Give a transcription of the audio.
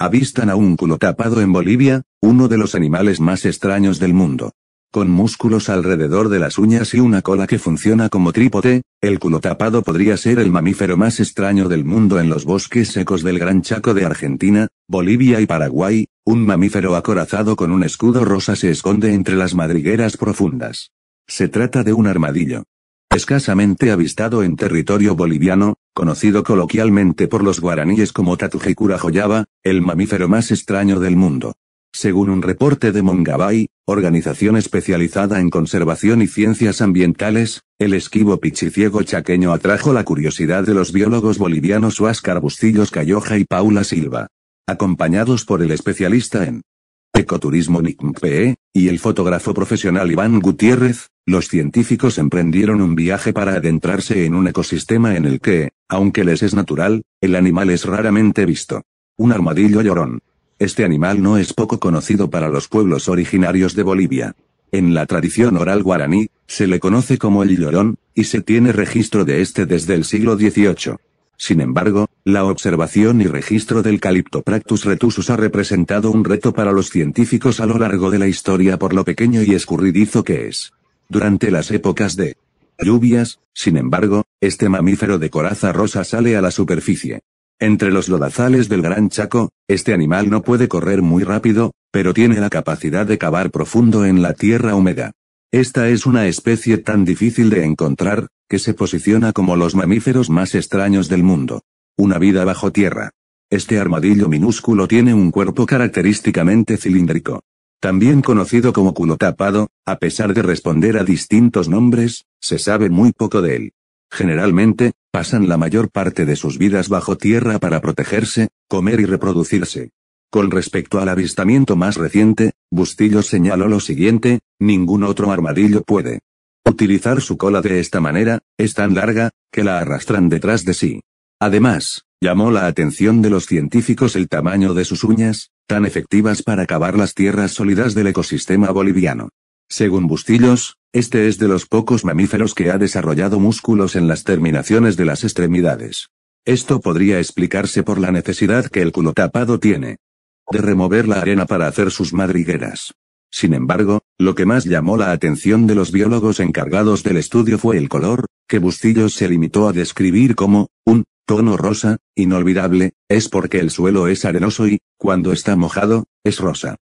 Avistan a un culo tapado en Bolivia, uno de los animales más extraños del mundo. Con músculos alrededor de las uñas y una cola que funciona como trípode, el culo tapado podría ser el mamífero más extraño del mundo en los bosques secos del Gran Chaco de Argentina, Bolivia y Paraguay, un mamífero acorazado con un escudo rosa se esconde entre las madrigueras profundas. Se trata de un armadillo escasamente avistado en territorio boliviano, conocido coloquialmente por los guaraníes como Tatujicura joyaba, el mamífero más extraño del mundo. Según un reporte de Mongabay, organización especializada en conservación y ciencias ambientales, el esquivo pichiciego chaqueño atrajo la curiosidad de los biólogos bolivianos Huáscar Bustillos Cayoja y Paula Silva. Acompañados por el especialista en Ecoturismo NICMPE, y el fotógrafo profesional Iván Gutiérrez, los científicos emprendieron un viaje para adentrarse en un ecosistema en el que, aunque les es natural, el animal es raramente visto. Un armadillo llorón. Este animal no es poco conocido para los pueblos originarios de Bolivia. En la tradición oral guaraní, se le conoce como el llorón, y se tiene registro de este desde el siglo XVIII. Sin embargo, la observación y registro del Calyptopractus retusus ha representado un reto para los científicos a lo largo de la historia por lo pequeño y escurridizo que es. Durante las épocas de lluvias, sin embargo, este mamífero de coraza rosa sale a la superficie. Entre los lodazales del Gran Chaco, este animal no puede correr muy rápido, pero tiene la capacidad de cavar profundo en la tierra húmeda. Esta es una especie tan difícil de encontrar, que se posiciona como los mamíferos más extraños del mundo. Una vida bajo tierra. Este armadillo minúsculo tiene un cuerpo característicamente cilíndrico. También conocido como culo tapado, a pesar de responder a distintos nombres, se sabe muy poco de él. Generalmente, pasan la mayor parte de sus vidas bajo tierra para protegerse, comer y reproducirse. Con respecto al avistamiento más reciente, Bustillo señaló lo siguiente, ningún otro armadillo puede Utilizar su cola de esta manera, es tan larga, que la arrastran detrás de sí. Además, llamó la atención de los científicos el tamaño de sus uñas, tan efectivas para cavar las tierras sólidas del ecosistema boliviano. Según Bustillos, este es de los pocos mamíferos que ha desarrollado músculos en las terminaciones de las extremidades. Esto podría explicarse por la necesidad que el culo tapado tiene de remover la arena para hacer sus madrigueras. Sin embargo, lo que más llamó la atención de los biólogos encargados del estudio fue el color, que Bustillos se limitó a describir como, un, tono rosa, inolvidable, es porque el suelo es arenoso y, cuando está mojado, es rosa.